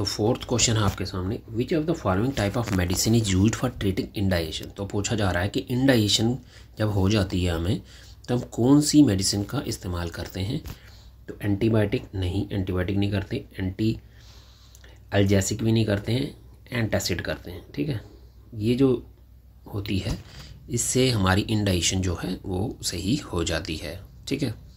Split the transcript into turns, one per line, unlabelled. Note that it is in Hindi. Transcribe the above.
तो फोर्थ क्वेश्चन है आपके सामने which of the following type of medicine is use for treating indigestion तो पूछा जा रहा है कि इंडाइजेशन जब हो जाती है हमें तो हम कौन सी मेडिसिन का इस्तेमाल करते हैं तो एंटीबायोटिक नहीं एंटीबायोटिक नहीं करते एंटी एल्जेसिक भी नहीं करते हैं एंटासिड करते हैं ठीक है ये जो होती है इससे हमारी इंडाइजेशन जो है वो सही हो जाती है
ठीक है